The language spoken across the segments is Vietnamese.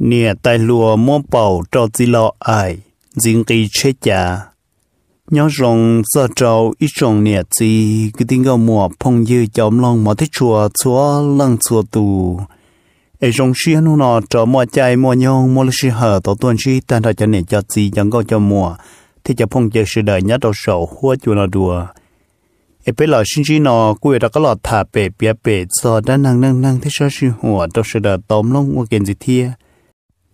nè tai lùa mua bầu cho dì lọ ai dính kỳ chết chả nhớ rồng giờ trâu ít rồng nè gì cứ tiếng gạo mùa phong dư chấm lòng mà thích chùa chúa lăng chùa tù ai rồng xuyên nó nọ trâu mua chai mua nhông mua lư hở tổ tuần chi tan thật cho nè cho gì chẳng có cho mùa thì cho phong dư sự đời nhớ đầu sầu hua chùa nó đùa ai bây giờ xin chỉ nọ quê đã có lọt thả bể bia bể giờ đã năng năng năng thế sao sư hùa đầu sự đời tóm lòng mua kiện gì thiê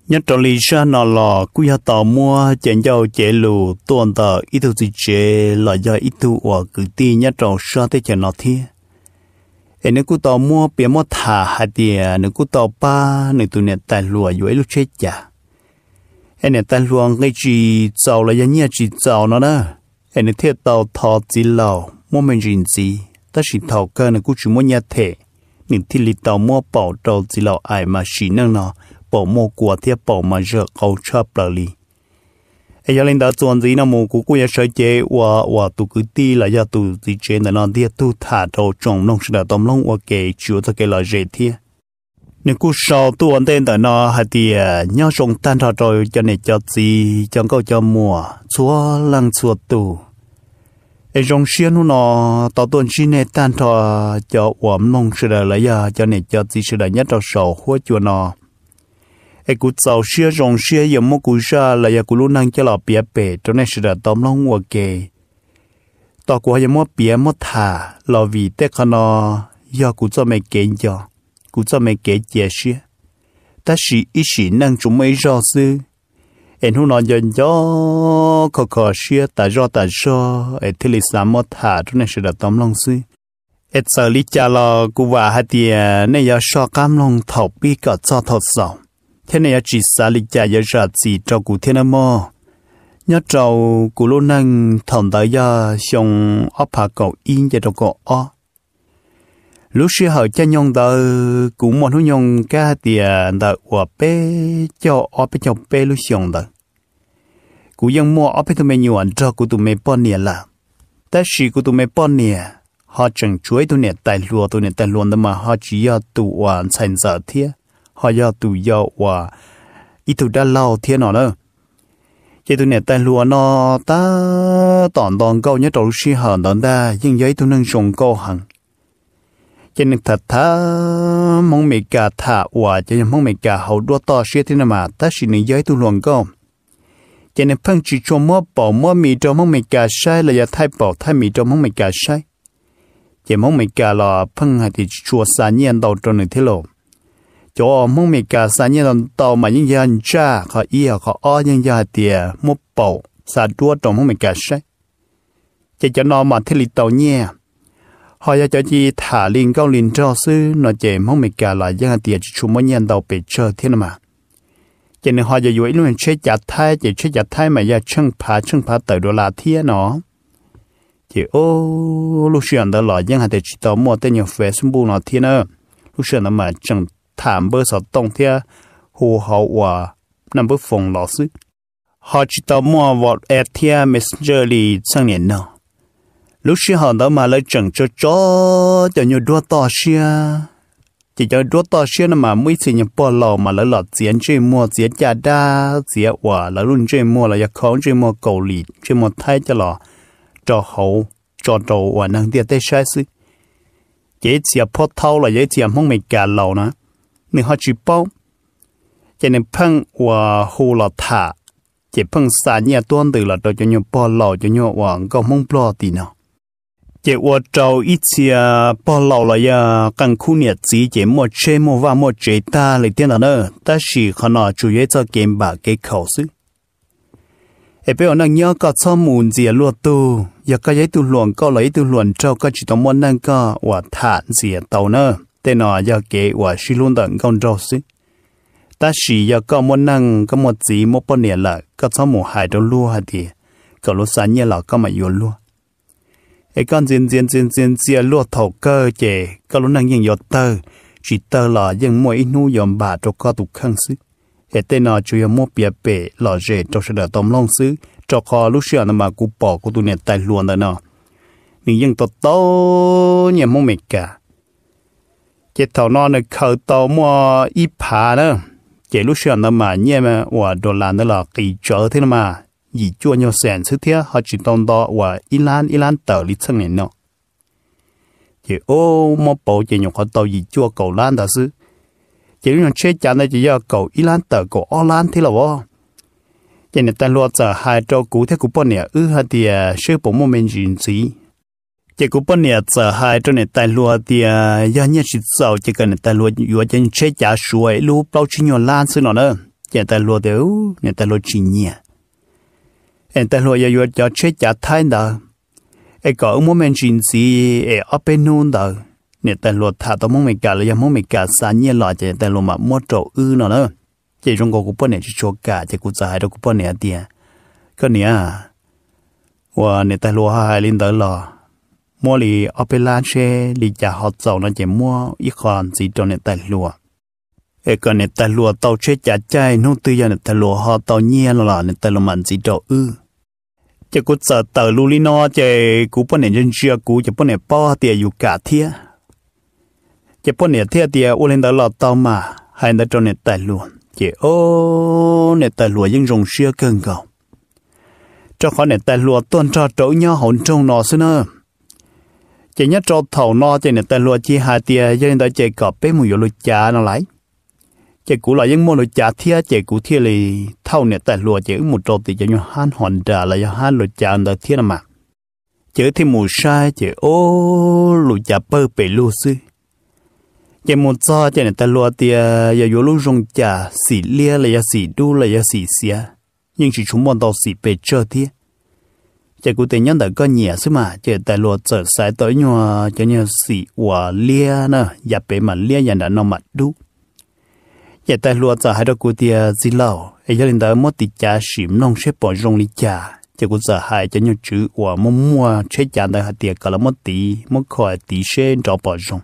nhất trò lý ra nọ lò quy hạ tàu mua chén dầu chế lù tuần tờ ít thu gì chế là do ít thu ở cử ti nhất trò sa thế chén nọ thi em nếu cú tàu mua bia mua thả hạt tiền nếu cú tàu ba nếu tụi nè tài lùa dưới lúc chết chả em nè tài lùa ngay chỉ giàu là nhà chỉ giàu nó đó em nếu thiệt tàu thọ chỉ lầu mua mình gì gì ta chỉ thầu cơ nếu cú chỉ mua nhà thể nếu thi lì tàu mua bảo đầu chỉ lầu ai mà chỉ năng nó bỏ mô của thiếp bỏ mà rửa cầu chớp là lì ấy giờ lên đó chuẩn gì nó mô cú cú giờ sợi chế và và tu cứ ti là giờ tụ gì chế là nó đi tụ thả đồ trồng nông sự đã tôm lông và kể chúa cho cái là dễ thiệt nếu cú sau tu anh tên tại nó hay thì nhau trồng tan thọ rồi cho này cho gì chẳng câu cho mùa chúa lăng chúa tu. ấy trong xuyên nó tao tuần xin này tan thọ cho ổm nông đã là giờ cho này cho gì sự đã nhất trong sầu hối chúa nó ไอ้กูเจ้าเชื่อจงเชื่อยมกูชาละยากูรู้นั่งจะหลอเปียเปตรงนี้สุดตอมลงวัวเกต่อกูยมเปียมถาหลอวีเตคโนยอกูจะไม่เก่งจอกูจะไม่เก่งเจียเชื่อแต่สีอีสีนั่งจุไม่รอซื้อเอ็นหูนอนยันย่อขอขอเชื่อแต่รอแต่รอไอ้ที่ลิสามมถาตรงนี้สุดตอมลงซื้อเอ็ดเซอร์ลิจาลอกูว่าฮัตเตียเนี่ยชอบกำลงถอปีก็ชอบทดสอบ thế này chỉ xa lịch chạy giờ rạp gì cho cụ thế nào mà nhớ cháu cụ lô năng thòng tới giờ xong ấp hạ cầu yên cho cậu o lúc xưa họ cha nhong tờ cũng muốn hú nhong ca tiền tờ của bé cho ở bé cho bé lúc xong tờ cụ dân mua ở bé tụi mình nhuận cho cụ tụi mấy bao nhiêu là ta chỉ cụ tụi mấy bao nhiêu họ chẳng chuối tụi mình tài lúa tụi mình tài lúa mà họ chỉ cho tụi hoàn thành giờ thiệt họ do tù do và ít tù đã lâu thiên nó nữa chỉ tụi này tay lúa nó ta tòn tòn câu nhớ trâu si hờn tòn ta nhưng giấy tụi nâng sùng câu hằng chỉ nâng thật thà mong mẹ cả thà và chỉ mong mẹ cả hậu đua to si thế nào mà ta chỉ nâng giấy tụi luồng câu chỉ nâng phân chỉ cho mua bảo mua mì cho mong mẹ cả sai là giờ thay bỏ thay mì cho mong mẹ cả sai chỉ mong mẹ cả là phân hay thì chùa xa nhiên đầu trâu này thế lộ cho mong mì cả sa nhiên lần tàu mà những dân cha khó y khó o những dân tìa mốt bầu sa đua trong mong mì cả sai, chỉ cho nó mà thiết lý tàu nhẹ, họ cho cho chi thả linh cao linh cho sư nó chỉ mong mì cả là dân chỉ chúng mong nhân tàu bị chờ thiên mà chỉ nên họ giờ dụ luôn chế chặt thai chỉ chế chặt thai mà giờ chân phá chân phá tới đô la thế nó chỉ ô lúc xưa đó là dân hạt chỉ tàu mua tên nhiều phế xung bù nó thế nữa lúc xưa nó mà chẳng thảm bơ sở tông thia hù hậu và, nằm bơ phòng lọ sư. Họ chỉ tạo mua vọt e thia messenger lì sang nền nào. Lúc xưa họ đó mà lại chẳng cho chó cho nhiều đua to xia. Chỉ cho đua to xia mà mấy xì nhập bò lò mà lại lọ diễn chơi mua diễn trà đa diễn hòa lấy luôn chơi mua là giặc khóng chơi mua cầu lì chơi mua thay cho lọ cho hậu cho trầu và năng tiệt tê sai sư. Chế chìa phốt thâu là chế chìa mong mệt cả lầu nữa. 你好举报，今天碰我呼了他，这碰三年多的了，都就用包老就用往高蒙包的呢。这我找一次包老了呀，干苦日子这莫吃莫玩莫吃大了点了呢，但是可能主要在干吧给口水。เอเปอนังยอก็ข้อมูลเสียลวดตูอยากก็ย้ายตูหลวงก็เลยตูหลวนเจ้าก็จิตตมนนั่นก็ว่าฐานเสียเตาเนอะแต่หนออยากเกว่าชิลุนตังกอนโจซิตาชีอยากก็มนั่งก็มจีมปนเนี่ยละก็ชอบหมูหายดลู่ฮะทีก็รู้สัญญาเราก็มาอยู่ลู่ไอ้ก้อนเจียนเจียนเจียนเจียนเจียลู่ถกเกอเจก็รู้นั่งยังยอดเตอร์จิตเตอร์หล่อยังมวยนู่ยอมบาดตัวก็ตุกข้างซิเอเตนอจุยมเปียเปหล่อเจจกเสดตอมลงซื้อจกคอลูเชียนมากูปอกูตุเนี่ยไตลวนเนาะนี่ยังตัวโตเนี่ยมงเมกา chế tàu nó nó khởi tàu mua ít phá nữa chế lúc xưa nó mà nhé mà và đồ là nó là kỳ trở thế mà gì chua nhau sàn thứ thế họ chỉ tông đó và ít lan ít lan tờ lý thân này nó chế ô mà bộ chế nhục họ tàu gì chua cầu lan đó chứ chế lúc chế chả này chỉ do cầu ít lan tờ cầu o lan thế là vô chế này ta lo giờ hai trâu cũ thế cũng bao nè ư hai thì sư bộ môn mình gì chỉ cũng bên nhà sợ hai trong này tài lúa thì à, do nhất chỉ giàu chỉ cần tài lúa vừa chân chế giá suối lúa bao chi nhiều lan xí nó nữa chỉ tài lúa đều nhà tài lúa chỉ nhẹ em tài lúa vừa cho chế giá thay đó em có ông muốn mình chuyện gì em ở bên nôn đó nhà tài lúa thả tao muốn mình cả là muốn mình cả sáng nhẹ lại chỉ tài lúa mà mua trâu ư nó nữa chỉ trong cuộc bên này chỉ cho cả chỉ cuộc giải đâu cuộc bên này tiền, cái này à và nhà tài lúa hai linh tới lo. มัวลีเอาไปลาเชลีจะหอดเจ้านั่นจะมัวอีคอนสีจนเนี่ยแต่ลัวเอกเนี่ยแต่ลัวเต่าเชจัดใจนู่นตัวยาเนแต่ลัวหอเต่าเงี้ยละล่ะเนี่ยแต่ละมันสีจออื้อจะกูจะเต่าลูลีนอเจกูปนเนี่ยนเชื่อกูจะปนเนี่ยป้อเตียอยู่กาเทียจะปนเนี่ยเทียเตียอุลินตลอดเต่ามาให้ตาจนเนี่ยแต่ลัวเจโอเนี่ยแต่ลัวยังรงเชื่อเกินเก่าเจ้าขอเนี่ยแต่ลัวต้นจอโจเนายหนจงนอซะเนอ chỉ nhất cho thầu no chỉ nên tên lúa chi hà tia cho nên tới chỉ cọp bé mùi lúa chả nó lại chỉ cũ là những món lúa chả thia chỉ cũ thia lì thâu nè tên lúa chỉ một trộn thì cho nhau han hòn trà là cho han lúa chả người thia mà chỉ thì mù sai chỉ ô lúa chả bơ bể lúa sư chỉ một cho chỉ nên tên lúa tia giờ vô lúa rong chả xỉ lia là giờ xì đu là giờ xì xia nhưng chỉ chúng bọn tao xỉ bể chơi thia chỉ cụ thể nhân đã có nhẹ xí mà chỉ tại luật trở sai tới nhòa cho nhau sĩ hòa lia nè dập bể mà lia nhà đã nằm mặt đu chỉ tại luật trở hai đó cụ thể gì lâu ấy cho nên tới mất tí cha xỉm nông xếp bỏ rong lý cha chỉ cụ trở hai cho nhau chữ hòa mua mua chế cha đời hạt tiệt cả là mất tí mất khỏi tí xên cho bỏ rong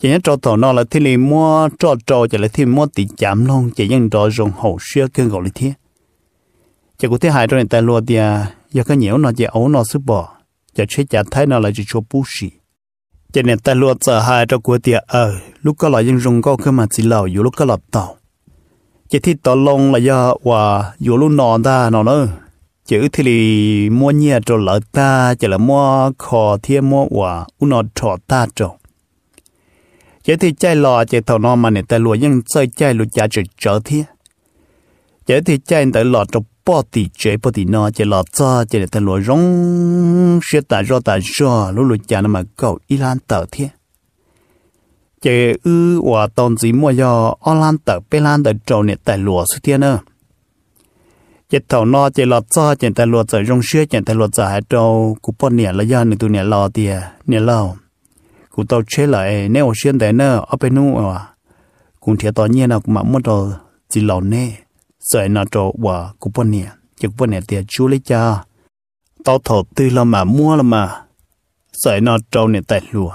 chỉ nhớ cho thầu nó là thiên lý mua cho cho chỉ là thiên mất tí chạm luôn chỉ những trò rong hậu xưa kêu gọi lý thiên chỉ có thể hai đôi tài lùa thì giờ cái nhiều nó chỉ ấu nó súp bỏ giờ chế chả thấy nó là chỉ cho bù xì chỉ nên tài lùa giờ hai đôi của thì ờ lúc có lại dân dùng có cái mà chỉ lầu dù lúc có lập tàu chỉ thì tàu long là do và dù lúc nọ ta nó nữa chữ thì lì mua nhia cho lỡ ta chỉ là mua khó thiên mua và u nó trọ ta cho, chế thì chạy lò chế thầu nó mà nè ta lùa nhưng chơi chạy lùa chả chữ trở thiên chế thì chạy tới lò trong bỏ tì chế bỏ tì nó chế lọt cho chế để thằng lúa rong sẽ tả do tả do lúa lúa chả nó mà cậu y lan tờ thế chế ư hòa tồn gì mua do o lan tờ bê lan tờ trâu nè tại lúa xuất thiên nữa chế thầu nó chế lọt cho chế thằng lúa trời rong sữa chế thằng lúa trời hai trâu cú bỏ nè là do nè tụi nè lò tìa nè lò cú tàu chế lại nếu xuyên thế nữa ở bên nu à cũng thiệt tự nhiên là cũng mà mất rồi chỉ lò nè rồi nó trộn và cũng bận nè chỉ bận nè tiền chú lấy cha tao thổ tư là mà mua là mà rồi nó trộn nè tại lùa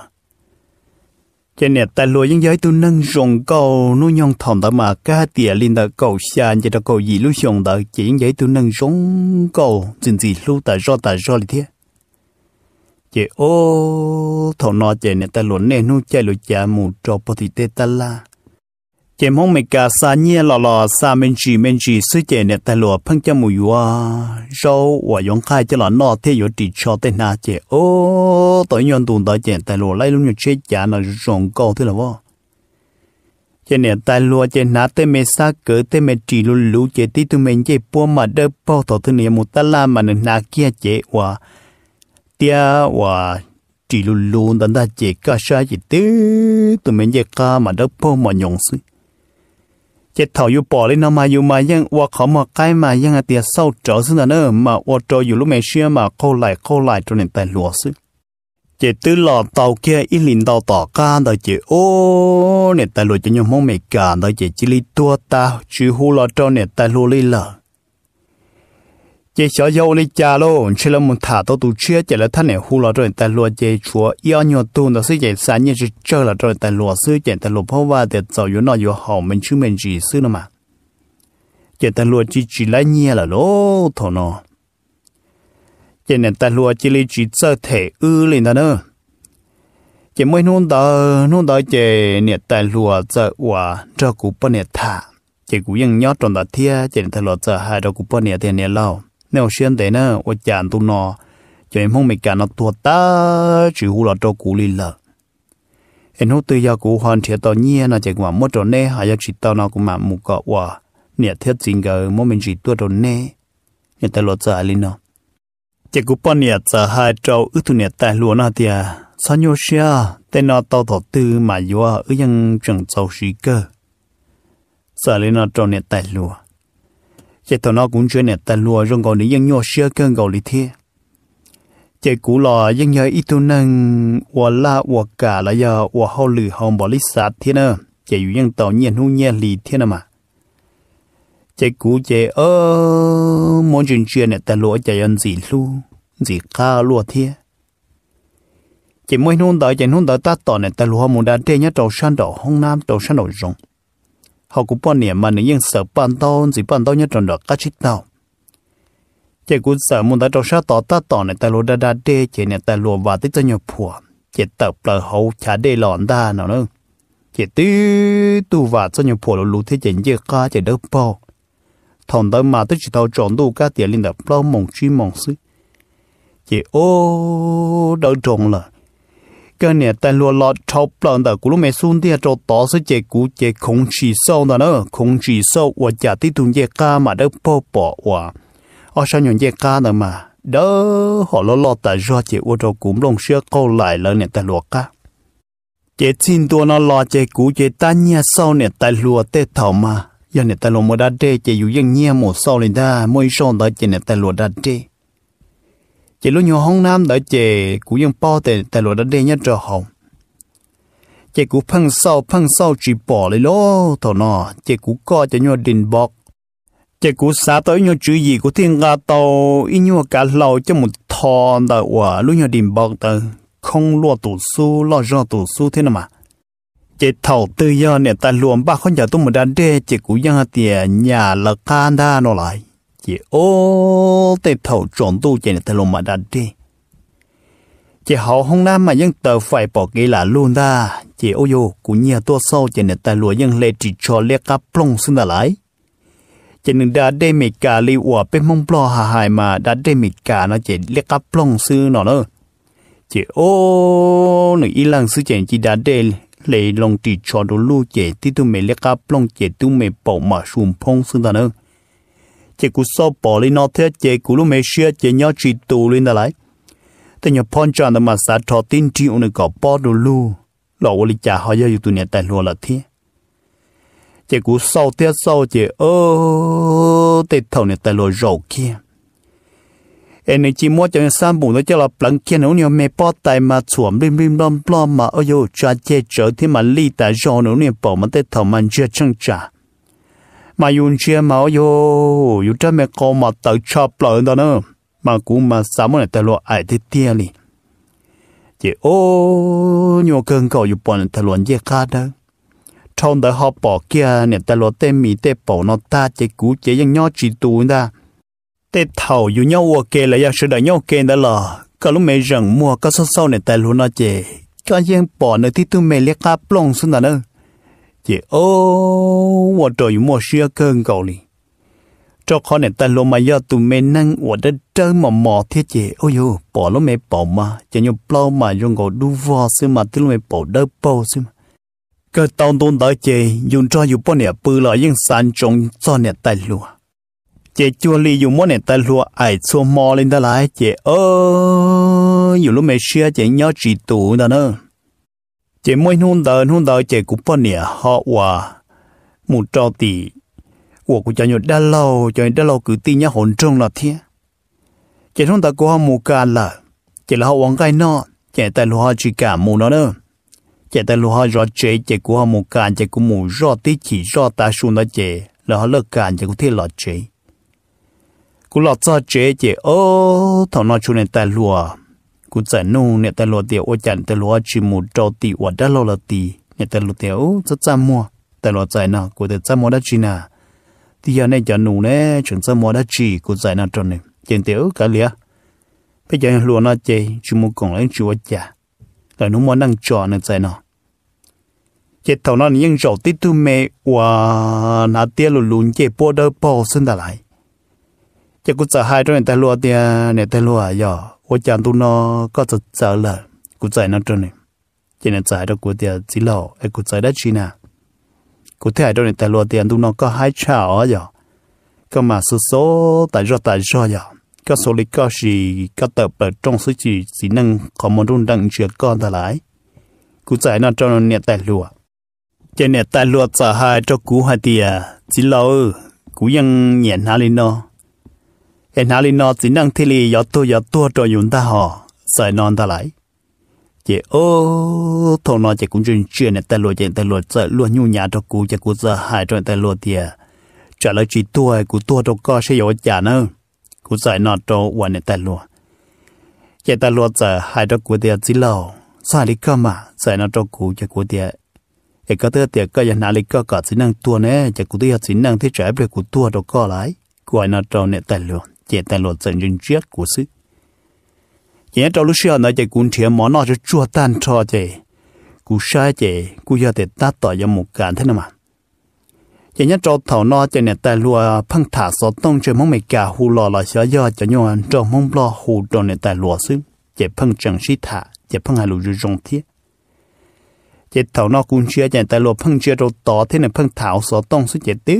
cho nè tại lùa những giới tu nâng rồng cầu nó nhon thòng đó mà cá tiền lên đó cầu xa chỉ đó cầu gì lúc xong đó chỉ những giới tu nâng rồng cầu chính gì lúc tại do tại do là thế chỉ ô thằng nó chỉ nè tại lùa nè nó chạy lùa cha mù trộn bò thì tê ta la chế mong mẹ cả xa nhẹ lò lò xa mình chỉ mình chỉ suy chế nét tài lùa phăng cho mùi hoa rau và yong khai cho lò nọ thế yếu trị cho tên nà chế ô tối nhon tùn tới chế tài lùa lấy lúc nhật chế giả nà rộng câu thế là vô chế nét tài lùa chế nà tê mẹ xa cỡ tê mẹ chỉ lù lù chế tí tụi mình chế bùa mà đơ bao thổ thứ nè một tà la mà nè nà kia chế và tia và chỉ lù lù đàn ta chế cả xa chế tư tụi mình chế ca mà đơ bao mà nhong xuyên chết thảo yêu bỏ lên nó mà yêu mà ยังว่าเขามาใกล้มายังอาเตียเศร้าเจอซึ่งนั่นเออมาว่าจออยู่ลูกเมเชียมาเข้าไหลเข้าไหลจนเห็นแต่หลัวซึ่งเจตื้อหลอดเตาเกียอีหลินเตาต่อการเตาเจโอ้เนี่ยแต่หลัวจะยังมองไม่การเตาเจจิลิตัวตาชื่อหูหลอดจอเนี่ยแต่หลัวเลยล่ะ chỉ xó dâu lý cha lô chỉ là một thả tao tụ chia chỉ là thằng này hù là rồi tại lúa chế chúa yêu nhiều tu nó sẽ chế sáng như chế chơi là rồi tại lúa sư chế tại lúa phô và để giàu yếu nó yếu hậu mình chứ mình chỉ sư nó mà chế tại lúa chỉ chỉ lại nhẹ là lô thôi nó chế nên tại lúa chỉ lý chỉ sơ thể ư lên đó nữa chế mới nôn đó nôn đó chế này tại lúa giờ quả cho cụ bên này thả chế cũng ยัง nhót trong đó thia chế tại lúa giờ hai đầu cụ bên này thì này lâu nếu xuyên thế nữa ở chán tụ nó cho em không mấy cả nó tua ta chỉ hú là cho cú lì lợ em hú tự do cú hoàn thiết tao nhiên là chỉ quả mất rồi nè hay là chỉ tao nọ cũng mà mù cọ quả nè thiết chính gờ mỗi mình chỉ tua rồi nè nè ta lột ra lì nó chỉ cú bọn nè giờ hai trâu ư tụ nè tài lúa nó thì à sao nhau xia tên nọ tao thọ tư mà ư yo chẳng giàu sĩ cơ giờ lì nọ trâu nè tài lúa chỉ tao nó cũng chuyện này ta lùa rong gò này dân nhau xưa cơn gò lì thế chỉ cũ lò dân nhau ít tu năng và la và cả là giờ và hao lử hao bỏ lì sát thế nè chỉ dụ dân tàu nhiên hữu nhiên lì thế nè mà chỉ cũ chỉ ơ muốn chuyện chuyện này ta lùa chỉ dân gì lu gì ca lùa thế chỉ mỗi hôm đó chỉ hôm đó ta tỏ này ta lùa muốn đã thế nhá trầu san trầu hông nam trầu san trầu rồng họ cũng bỏ niệm mà những sợ bàn tao chỉ bàn tao nhất trong đó các chít tao chỉ cũng sợ muốn ta trong sao tỏ ta tỏ này ta lúa đa đa đê chỉ này ta lúa và tới cho nhiều phù chỉ tập là hậu trả đê lòn ta nào nữa chỉ tư tu và cho nhiều phùa lúa thế chỉ nhiều cá chỉ đỡ bao thằng ta mà tới chỉ tao chọn đủ cá tiền linh đập bao mộng chi mộng suy chỉ ô đỡ trộn là cái này ta luôn lo chọc lần đó cũng mấy xuân thì cho đó sẽ chế cú chế không chỉ sâu đó nữa không chỉ sâu và chả tí tuần chế ca mà đỡ bỏ bỏ và ở sao nhận chế ca đó mà đó họ lo lo ta do chế ô cho cũng lòng xưa câu lại lần này ta lo ca chế xin tôi nó lo chế cú chế ta nhà sau này ta lùa tê thảo mà giờ này ta lo mua đá đê chế dù dân nhà một sau này ta mỗi sau đó chế này ta lùa đá đê chỉ lúc nhiều hông nam đã chị cũng dùng bao tiền tại lúa đã đi nhất trở hồng chị cũng phăng sau phăng sau chỉ bỏ lấy lô thọ nọ chị cũng co cho nhau đình bọc chị cũng xả tới nhau chữ gì của thiên ga tàu y nhau cả lầu cho một thò đã quả lúc nhau đình bọc tờ không lo tủ su lo do tủ su thế nào mà chị thầu tư do nè ta luồng ba con giờ tôi một đàn đê chị cũng giang tiền nhà là can đa nó lại จีโอเตถ่จนตู้เจนตลมาดัดดีเจีเขาห้องน้ำมายังเตาไฟปอกีหลาลูนดาเจีโอโยกูเนียตัวเศร้าเจนตลัวยังเลจิชอเลียกับปลงสินอะไรเจนดัาได้เมกาลีอวเป็นมงปลอหาหายมาดัาได้เมกานะเจนเลียกับปลงซื้อหนอเนอเจโอหนึ่งอีหลังซื้อเจนจีดัาได้เลยลงตีชอดูลู่เจที่ตุ้มเมเรียกาปล่องเจตุ้มเมปอกมาชุ่มพงซื้อหนอเนอ chế cú so bỏ lên nó thế chế cú lúc mấy xưa chế nhau chỉ tù lên đó lại thế nhờ phong trào đó mà sa trò tin chỉ ông có bỏ đồ lu lọ ô lý trả họ giờ tụi nhà tài lúa là thế chế cú sau thế sau chế ơ tê thầu nhà tài lúa rầu kia em này chỉ mua cho nhà sản phẩm đó cho là bằng kia nó nhiều mày bỏ tài mà chuồng lim lim lom lom mà ơ yo cha chế trở thì mà ly tài rò nó nhiều bỏ mà tê thầu mà chưa chăng trả mà yun chia mà yo yu cha mẹ cô mà tự chọc lợn đó nữa mà cũng mà sao mà tự lo ai thế tiền đi chỉ ô nhiều cơn cầu yu bọn tự lo dễ khát đó trong đời họ bỏ kia nè tự lo tên mi tên bỏ nó ta chỉ cú chỉ những nhau chỉ tu nữa, tên thầu yu nhau ok là ya sự đời nhau ok đó là cả lúc mấy rừng mua cái số sau nè tự lo nó chỉ cái riêng bỏ nơi thì tu mấy liếc cá plong xuống đó nữa chị ô, trời cơn cho khó nè ta lô mà do tụi mẹ năng ở đất chơi mà mò thế chị ôi yo bỏ lô mẹ bỏ mà cho nhau bao mà dùng gò đu vò xí mà tức lô mẹ bỏ đỡ bao xí mà cơ tao tôn đó chị dùng cho dù bao nè bự là những sàn trồng cho nè ta lùa, chị chua li dùng món nè ta lùa ai xua mò lên ta lại chị ô, dù lô mẹ xia chị nhớ chỉ tụi ta nữa chỉ mới hôn đời hôn đời chỉ cũng phân nhiêu họ hòa một trò tỷ của của cho nhiều đã lâu cho nhiều đã lâu cứ tin nhá hồn trong là thế chỉ hôn đời của họ mù cả là chỉ là họ uống cái nó chỉ tại lúa chỉ cả mù nó nữa chỉ tại lúa rõ chế chỉ của họ mù cả chỉ của mù rõ tí chỉ rõ ta xuống đó chỉ là họ lợt cả chỉ có thể lọt chế cũng lọt ra chế chỉ ô thằng nó chung nên tại lúa ô rất กูจะนู่เนี่ยแต่ลัวเดียวโอจันแต่ลัวชิมูโจตีวัดได้ลัวละตีเนี่ยแต่ลัวเดียวจะจำมัวแต่ลัวใจนะกูจะจำมัวได้จีน่ะที่ยันเนี่ยจะนู่เนี่ยฉันจำมัวได้จีกูใจนะจนเนี่ยเจนเดียวกันเลย bây giờ luôn nó chơi chỉ muốn còn lấy chúa cha là nó muốn năng chọn nên chơi nó chết thầu nó nhưng rầu tít tu mẹ và nó tiếc lù lùn chơi bỏ đỡ bỏ xin đã lại chắc cũng sợ hai rồi người ta lùa tiền người ta lùa giờ 我讲到呢，个就走了，古在那阵呢，现在在到古点几楼，哎，古在那去呢，古睇到呢，大陆点到呢，个还差啊呀，个嘛是说大热大热呀，个手里个是个特别重视起，只能搞么种等学干得来，古在那阵呢，เนี่ย大陆啊，现在大陆在还做古还点几楼，古ยังเหยียน哪里呢？เห็นหาลีนอสินังที่ลียอตัวยอตัวจอยุนตาหอใส่นอนตาไหลเจโอทงนอนเจกุญจุนเชื่อเนี่ยแต่ลวดเจแต่ลวดจะลวดยุ่งยาตะกูจะกูจะหายจนแต่ลวดเดียจะละจีตัวกูตัวตก็ใช่ยอจาเนอกูใส่นอนตวันเนี่ยแต่ลวดเจแต่ลวดจะหายตะกูเดียจิเหล่าสาลิก็มาใส่นอนตกูจะกูเดียเอกเตอเตียก็ยันนาลิก็กัดสินังตัวเนี่ยจะกูเดียสินังที่ใจเปลือกกูตัวตก็ไหลกูไอ้นอนตเนี่ยแต่ลวด chế tài lộ dân dân chết của sư. Chế trâu lúc xưa nói chế cũng thiếu món nó cho chua tan cho chế. Cú sai chế, cú giờ để ta tỏ cho một cả thế nào mà. Chế nhá trâu thảo nó chế này tài lúa phăng thả số tông cho mong mẹ cả hù lò là xóa giờ cho nhau ăn trâu mong lo hù đồ này tài lúa sư. Chế phăng chẳng xí thả, chế phăng hai lùi rù dòng thiết chết thảo nó cũng chưa chạy tại lúa phăng chưa đâu tỏ thế này phăng thảo số tông số chết tứ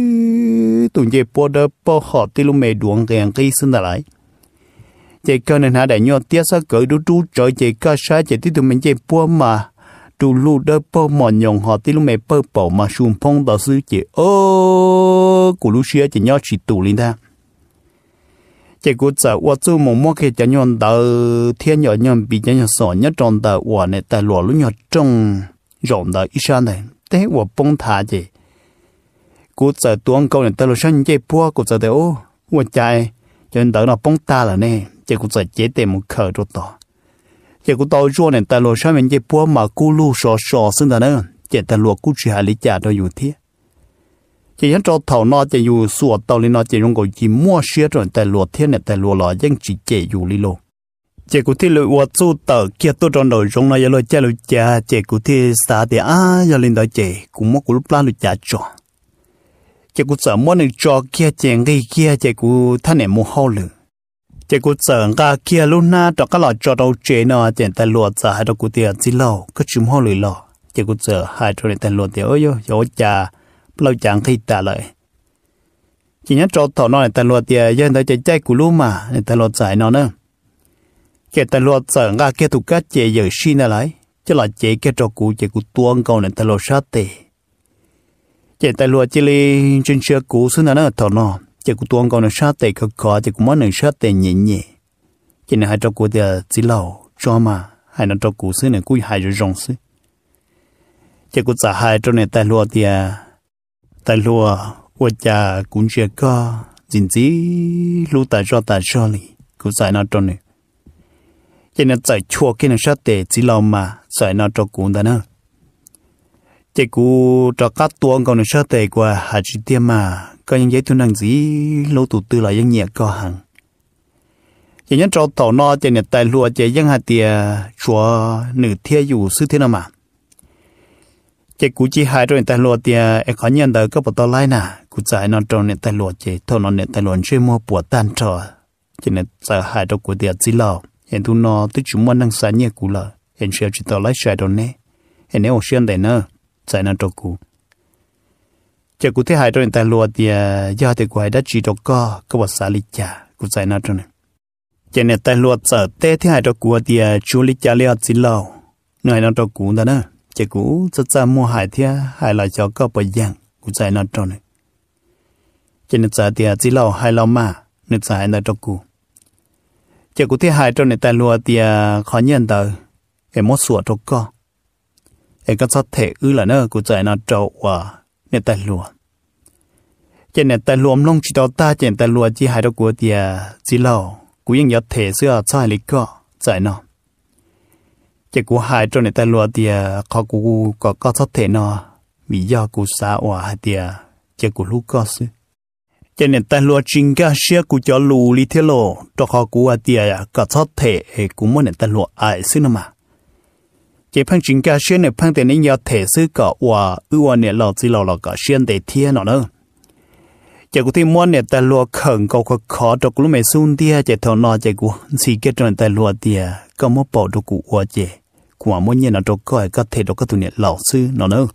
tụi dễ bỏ đỡ bỏ họ tí lúc mẹ đuồng gàng gây xin ta lại chạy cơ nên hạ đại nhau tiếc sao cỡ đủ trú trời chạy cơ sai chạy tí tụi mình chạy bỏ mà tụ lù đỡ bỏ mỏ nhồng họ tí lúc mẹ bỏ bỏ mà xuống phong đạo sư chạy ô của lũ xưa chạy nhau chỉ tụ lên ta chỉ có sợ và chú mong mong khi cho nhon đầu thiên nhỏ nhon bị cho nhon sọ nhất trong đầu và này ta lúa lúa nhon trong rộng đầu ít sao này thế và bông thả gì กูจะตวงกูเนี่ยตลอดชั้นเจ็บพัวกูจะเดียวหัวใจจนเดินเราป้องตาละเนี่ยเจ้ากูจะเจ็บเต็มเข่าตัวต่อเจ้ากูตัวชั่วเนี่ยตลอดชั้นเป็นเจ็บพัวมากูลู่ชอชอซึ่งแต่เนี่ยเจ็บตลอดกูจะหาลิจ่าตัวอยู่ที่เจ้าฉันจะเท่านอจะอยู่สวดตอนนี้นอจะยังกูยิ้มมั่วเชื่อจนตลอดเที่ยเนี่ยตลอดหล่อยังจีเจอยู่ลิโล这古天了我做到，几多张内容呢？要来加了加，这古天啥的啊？要领导这，古么古拉了加装。chỉ cú sợ muốn được cho kia chèn gây kia chỉ cú thân em mua hậu lử chỉ cú sợ cả kia luôn na cho các lọ cho đầu chế nó chèn tay lụa sợ hai đầu cú tiền chỉ lâu cứ chìm hậu lử lọ chỉ cú sợ hai đầu này tay lụa tiền ơi yo yo cha lâu chẳng khi trả lại chỉ nhớ cho thọ nó này tay lụa tiền giờ tới chạy chạy cú luôn mà này tay lụa giải nó nữa kia tay lụa sợ cả kia tụ các chè giờ xin lại chứ là chế kia cho cụ chỉ cú tuông câu này tay lụa sát tiền chỉ tại luật chỉ là trên xe cũ xưa nó thọ nó chỉ cũng tuân còn nó sát tệ khó khó chỉ cũng mất nó sát tệ nhẹ nhẹ chỉ là hai trâu của giờ à, chỉ lâu cho mà hai năm trâu cũ xưa này cũng hai rồi rong xưa chỉ cũng trả hai trâu này tại luật thì à, tại luật của cha cũng chưa có dính dí lú tại cho tại cho li cũng giải nó trâu này chỉ là giải chuộc cái nó sát tệ chỉ lâu mà giải nó trâu cũ đó nữa chỉ cú cho các tuồng còn được sơ tệ qua hạt chi tiêm mà có những giấy thu năng gì lâu tụ tư lại những nhẹ co hàng chỉ nhân cho tàu no chỉ nhận tài lụa chỉ dân hạt tiề chúa nữ thiê dù sư thiên nam mà chỉ cú chỉ hai rồi tài lụa tiề em khó nhận đời có bật to lai nè cú giải e nó trong nhật tài lụa chỉ thôi nó nhật tài lụa chơi mua bùa tan trò chỉ nhận sợ hai đâu của tiề chỉ lò hiện tu no tức chúng mua năng sản nhẹ cú lờ hiện sẽ chỉ tàu lái sửa đồ nè hiện nếu xuyên đại nữa 在那照顾。这古天海这人在落地，要得过来的几多个，给我啥例假，古在那这呢？今年在落走，在天海这古地，处理家了之后，爱那照顾的呢，这古这在摸海天，海来小个不一样，古在那这呢？今年在地之后，海老妈，你在那照顾。这古天海这人在落地，看见到，给莫说这个。để có thể ư là nó của giải nó trâu và nè tay lùa chỉ nè tay lùa mông chỉ đó ta chỉ tay lùa chỉ hai đó của thì chỉ lâu cũng ยัง có thể sửa sai lịch có giải nó chỉ của hai cho nè tay lùa thì khó cũ có có thể nó vì do của xã hòa thì chỉ của lúc có sự cho nên ta lo chính cả xe của cho lù li thế lo cho họ của tia cả thoát thể cũng muốn ta lo ai xin mà chế phăng chính cả xuyên này phăng tiền nhà thể sư cả hòa ưu hòa này lò chỉ lò lò cả xuyên để thiên nó nữa chế cụ thì muốn này ta lúa khẩn cầu khó khó đọc lúc mày sun tia chế thầu nọ chế cụ xì kết rồi ta lúa tia có một bộ đồ cụ hòa chế của mỗi nhân là đồ coi có thể đồ có tụi này lò sư nó nữa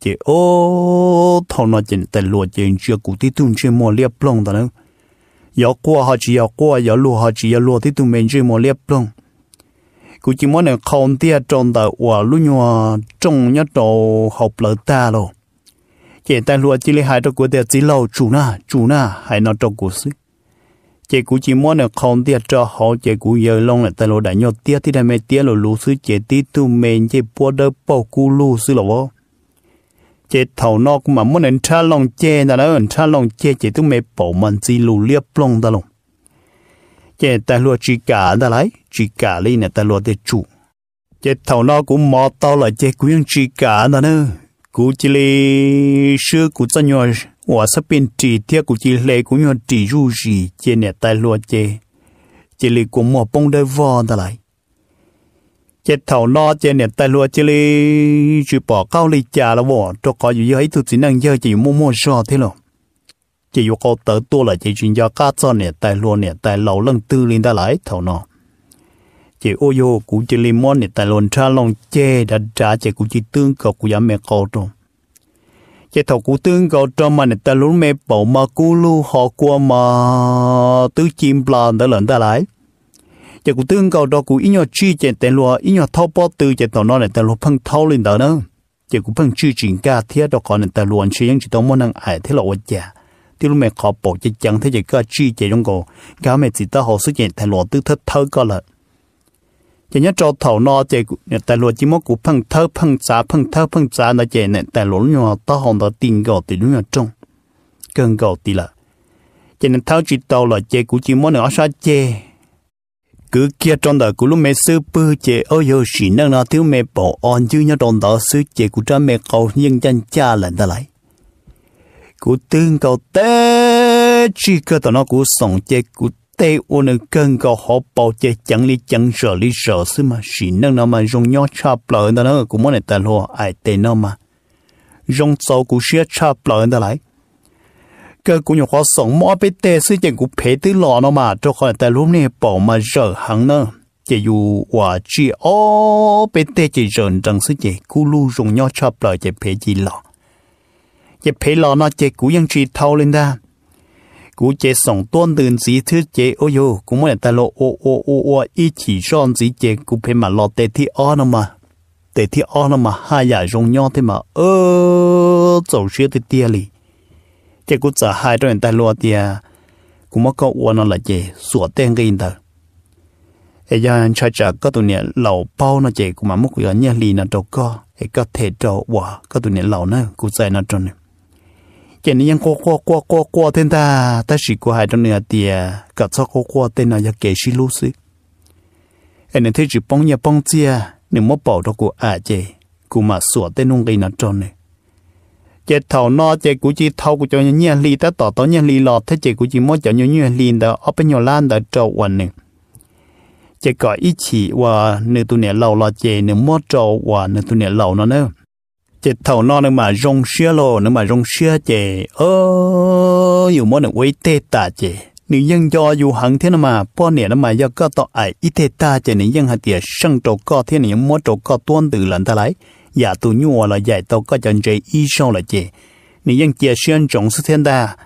chế ô thầu nọ chế ta lúa chế chưa cụ thì tụi chưa mua liệp plong đó nữa 要过好几要过要路好几要路的都没这么列不动。กูจิมอนเนี่ยคอนเตียจนแต่ว่าลุยัวจงยัดโตหอบเลยตาโลเจแต่ลัวจิลิหายตัวกูเตียจิโลจูน่าจูน่าหายนอตกูซิเจกูจิมอนเนี่ยคอนเตียจอหอเจกูเยอะลงเนี่ยแต่เราได้ยอดเตียที่ได้ไม่เตียเรารู้ซื้อเจตีตูเมนเจปวดเดอปอกูรู้ซื้อหรอวะเจเท่านอกมามันเห็นชาลองเจแต่แล้วเห็นชาลองเจเจตุ้มเมปอมันจีรู้เรียบปลงตลง chế ta lo chỉ cả đã lấy chỉ cả lấy nè ta lo để chủ chế thầu nó cũng mò to là chế quyên chỉ cả đó nữa cú chỉ lì sư cú cho nhau và sắp bên trì theo cú chỉ lệ cú nhau trì du gì chế nè ta lo chế chế lì cũng mò bông đôi vò đã lấy chế thầu nó chế nè ta lo chế lì chỉ bỏ cao lì chả là bỏ cho có gì ấy tụi chỉ năng giờ chỉ mua mua sò thế rồi chỉ yêu cầu tới tua là chỉ chuyên gia cá cho nè tại luôn nè tại lâu lần tư lên ta lại thầu nó chỉ ô yo cũng chỉ lên món nè tại luôn cha lòng che đã trả chỉ cũng chỉ tương cầu của dám mẹ cầu trong chỉ thầu cũng tương cầu trong mà nè tại luôn mẹ bảo mà cú lu họ qua mà tứ chim plan đã lần ta lại chỉ cũng tương cầu đó cũng ít nhau chi chỉ tại luôn ít nhau thâu bỏ tư chỉ thầu nó nè tại luôn phăng thâu lên đó nữa chỉ cũng phăng chi chuyện ca thiết đó còn nè tại luôn chỉ những chỉ tao muốn ăn ải thế là ổn chả tiêu lúc mẹ khó bộ chỉ chẳng thế chỉ có chi chỉ trong cổ cáo mẹ chỉ ta hồ sức nhẹ thành lộ tư thất thơ có lợn chỉ nhớ cho thầu no chỉ tại lộ chỉ mất cụ phăng thơ phăng giá phăng thơ phăng giá nó chỉ nè tại lộ nhỏ ta hòn đó tiền gạo thì lúc trong cơn gạo thì là chỉ nên thao chỉ tàu là chỉ cụ chỉ mất nữa sao chỉ cứ kia trong đời của lúc mẹ sư bư chế ôi yêu sĩ năng nó thiếu mẹ bỏ on chứ nhớ trong đó sư chế của cha mẹ cầu nhân dân cha lần ta lại cú tương cầu tế chỉ cơ tao nó cú sống chê cú tế ô nâng cân cầu họ bảo chê chẳng lý chẳng sợ lý sợ xứ mà chỉ nâng nó mà dùng nhó chạp bờ tao nó cú muốn để tao lo ai tê nó mà dùng sau cú xia chạp bờ tao lại cơ cú nhỏ khó sống mò bê tế xứ chẳng cú phê tư lò nó mà cho khỏi tao lúc này bảo mà sợ hắn nữa chỉ dù hòa chỉ ô bê tế chỉ rợn rằng xứ chỉ cú lu dùng nhó chạp bờ chỉ phê chỉ lò chế phải lò nó chế cú yên trì thâu lên ta cú chế sống tuôn từ gì thứ chế ô yo cú muốn ta lo ô ô ô ô ý chỉ chọn gì chế cú phải mà lò tê thi o nó mà tê thi o nó mà hai giải rong nhau thế mà ơ dầu xưa thì tia chế cú trả hai cho người ta lo tia cú mất câu ô nó là chế sủa tên cái inter ấy giờ anh trai trả tụi nè lẩu bao nó chế cú mà mất cái nhà lì nó đâu có ấy có thể đâu wow các tụi nè lẩu nó cú dạy nó trơn 见你样过过过过过天哒，但是过海东那点，搞错过过天那要给些路子。anh em thấy chỉ bông nhà bông chia, nếu mà bảo đó của à chê, mà sửa tên nông gây nó tròn này. Chê thầu nó chê của chị thầu cho nhà nhà lì ta tỏ tỏ nhà lì lọt thế chê của chị mới cho nhà nhà lì đó, ở bên nhà lan đó trâu quần này. gọi ý chỉ và nếu tụi nè lầu lọt chê nếu mới trâu và nếu tụi nè lầu nữa chỉ thầu nó nữa mà rong xia lo nữa mà rong xia chè ơ dù mỗi nữa quấy tê ta chè nếu dân cho dù hẳn thế mà bao nè nó mà do có tọ ai ít tê ta chè nếu dân hạt tiền sang trầu co thế nếu mỗi trầu co tuôn từ lần ta lấy giả dạ tu nhua là giải tàu có chân chế y sau là chè nếu dân chia xuyên trọng sự thiên ta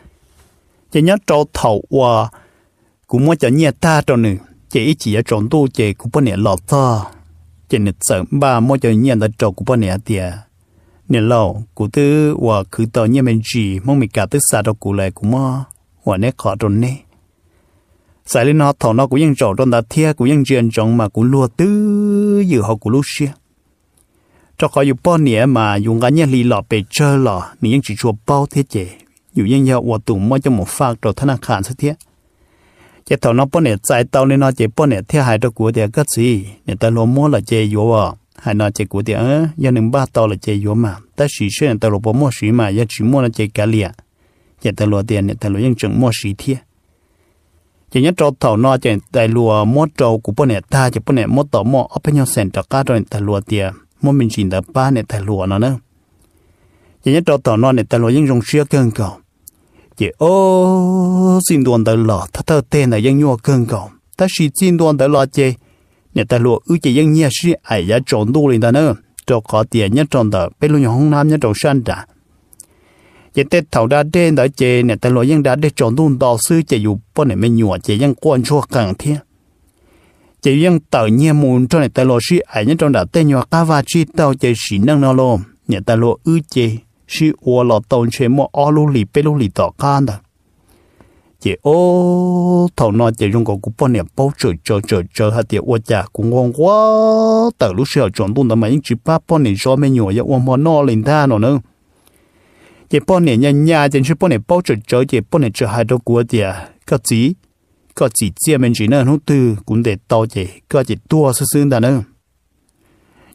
chè nhớ trầu thầu qua cũng mỗi cho nhẹ ta trầu nữa chè ít chỉ ở trộn tu chè cũng bao nè lọt ta chè nè sợ ba mỗi cho nhẹ ta trầu cũng bao nè tiền cụ cụ tư tư cứ mình mình chỉ mong cả lại mà khó sai lên cũng cũng cũng họ cho khỏi yêu bao nhiêu mà dùng cái nhát lì lọ bể chơi lọ, nếu những chỉ chua bao thế chế, dù những giờ 我 tụng mỗi cho một phát đồ thân hàng sẽ thế. Chế thầu nó bao nhiêu sai tao lên nó chế bao nhiêu thế hại đồ cụ thì cái gì, người ta lo mua là chế vô. 还拿这古点啊，也能把到了这药嘛。但是现在罗不莫水嘛，也只莫了这咖喱，也在罗点呢，在罗用整莫水贴。这人找头那这在罗莫找古不呢，他就不呢莫到莫，阿朋友现在家中在罗点，莫明显的把呢在罗那呢。这人找头那呢，在罗用用水更高。这哦，新端的了，他到店呢用药更高，但是新端的了这。เนี่ยแต่หลวอือจะยังเงียชื่อไอ้ยาจนดูเลยตาเนอจอขอเตียนเนี่ยจนเตอไปลุยห้องน้ำเนี่ยจงชันจ้ะยังเต็ดเท่าดาเด่นดาเจเนี่ยแต่หลวยังดาได้จนดูดอซื้อจะอยู่ป้อนเนี่ยไม่หยัวจะยังกวนชั่วกลางเที่ยจะยังเต่าเงียมูลจนเนี่ยแต่หลวชื่อไอ้เนี่ยจนดาเต้นหยัวก้าวาชีเต่าจะสีนั่งนอลมเนี่ยแต่หลวอือเจชื่ออัวหลอดตนเชมออลูหลีไปลูหลีต่อก้านเด้ chị ô thầu nó chị dùng cái cúp bao niệm bao chờ chờ chờ chờ hạt tiền ô chả cũng ngon quá từ lúc sửa chọn luôn đó mà những chị ba bao này cho mấy nhỏ vậy ôm họ nó lên tha nó nữa chị bao này nhà nhà chị chị bao niệm bao chờ chờ chị bao này chờ hai đôi của chị à? cái gì cái gì chị mình chỉ nên hút từ cũng để tao chị cái chị tua sướng sương đó nữa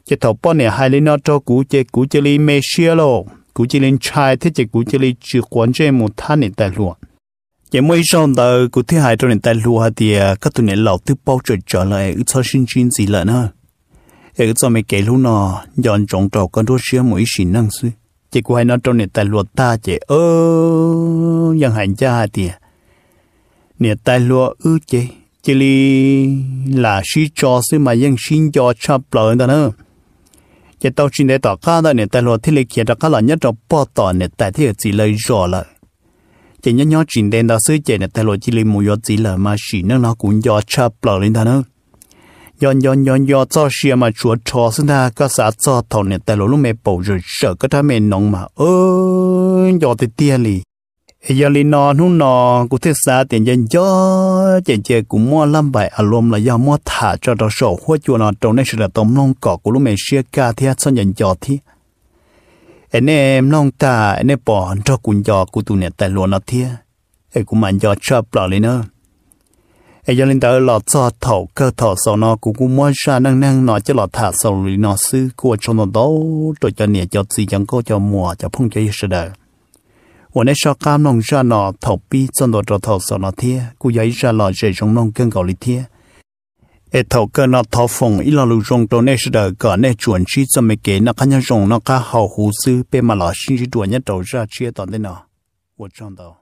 chị thầu bao này hai lên nó cho cú chị cú chơi li mê xia lo cú chơi lên chai thế chị cú chơi li chịu quan chế một thanh niệm tài luận chỉ mới trong tờ cụ thể hai trong nền tài lúa thì à, các tụi này lão tiếp bao trở trở lại ít cho sinh chín gì lợn hơn ít cho mấy cái lúa nọ dọn trồng trọt con đua xía mỗi xin năng suy chỉ của hai nó trong nền tài lúa ta chỉ ơ yang hành cha thì nền tài lúa ư chỉ chỉ li là xí cho xí mà yang xin cho chập lợn đó nữa chỉ tao xin để tỏ khác đó nền tài lúa thì lấy kia đó cá là nhất trong bao tỏ nền tài thì chỉ lấy rõ lại chỉ nhớ nhớ chuyện đen đó xứ chỉ là thay đổi lên lấy mùi chỉ là mà chỉ nó nó cũng do cha bỏ lên ta nữa yon yon yon yon cho xia mà chúa cho xin ta có xã cho thọ nè tại lỗ lúc mẹ bầu rồi sợ có thằng mẹ nóng mà ơi yo thì tiền ai giờ li nọ nu nọ cũng thế sa tiền dân cho chèn chè cũng mua lâm bài à lôm là do mua thả cho đó sổ hoa chùa nọ trong này sẽ là tống long cỏ của lúc mẹ xia ca thì cho nhận cho thì เอเนเอ็มลองตาเอเนเปอนจอกุญยอกูตุเนี่ยแต่หลวนนอเทียเอกูมันยอชอบเปล่าเลยเนอะเอยังเล่นแต่หลอดซอดเถ่ากอเถ่าสอนอกูกูมั่ชานั่งนั่งหนอจะหลอดถาสอรีนอซื้อกูชนนอโตตัวจะเนี่ยจอดสีจังก็จะมัวจะพุ่งจะยิ่เสดวันนี้ชอบกามน้องชาหนอเถ่าปีจนตัวเถ่าสอนอเทียกูย้ายชาหลอดใจชงน้องเก่งเกาหลีเทีย e thầu cơ nó thọ phòng ít là lưu rong đồ nè sự đời cả nè cho mấy cái nó khá nhau rong nó khá hào hú sư mà là sinh chi đuổi nhất đầu ra chia toàn thế nào, tôi chọn đâu.